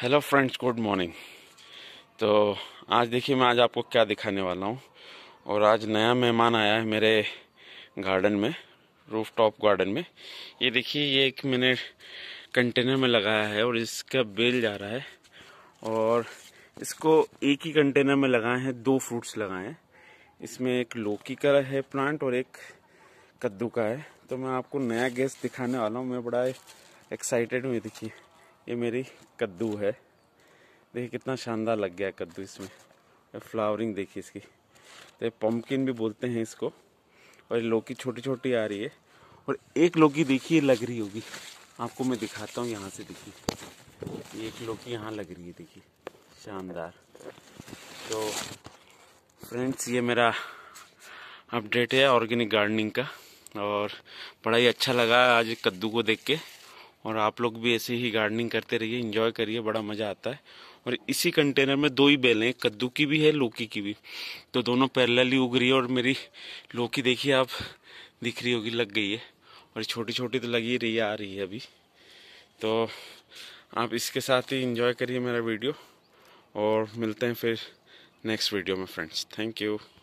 hello friends good morning तो आज देखिए मैं आज आपको क्या दिखाने वाला हूँ और आज नया मेहमान आया है मेरे गार्डन में रूफ टॉप गार्डन में ये देखिए ये एक मैंने कंटेनर में लगाया है और इसका बेल जा रहा है और इसको एक ही कंटेनर में लगाए हैं दो फ्रूट्स लगाए हैं इसमें एक लौकी का है प्लांट और एक कद्दू का है तो मैं आपको नया गेस्ट दिखाने वाला हूँ मैं बड़ा एक्साइटेड हूँ ये देखिए ये मेरी कद्दू है देखिए कितना शानदार लग गया है कद्दू इसमें फ्लावरिंग देखिए इसकी तो पम्पकिन भी बोलते हैं इसको और लौकी छोटी छोटी आ रही है और एक लौकी देखिए लग रही होगी आपको मैं दिखाता हूँ यहाँ से देखिए एक लौकी यहाँ लग रही है देखिए शानदार तो फ्रेंड्स ये मेरा अपडेट है ऑर्गेनिक गार्डनिंग का और बड़ा ही अच्छा लगा आज कद्दू को देख के और आप लोग भी ऐसे ही गार्डनिंग करते रहिए इंजॉय करिए बड़ा मज़ा आता है और इसी कंटेनर में दो ही बेलें कद्दू की भी है लौकी की भी तो दोनों पैरेलल ही उग रही है और मेरी लौकी देखिए आप दिख रही होगी लग गई है और छोटी छोटी तो लगी रही है आ रही है अभी तो आप इसके साथ ही इंजॉय करिए मेरा वीडियो और मिलते हैं फिर नेक्स्ट वीडियो में फ्रेंड्स थैंक यू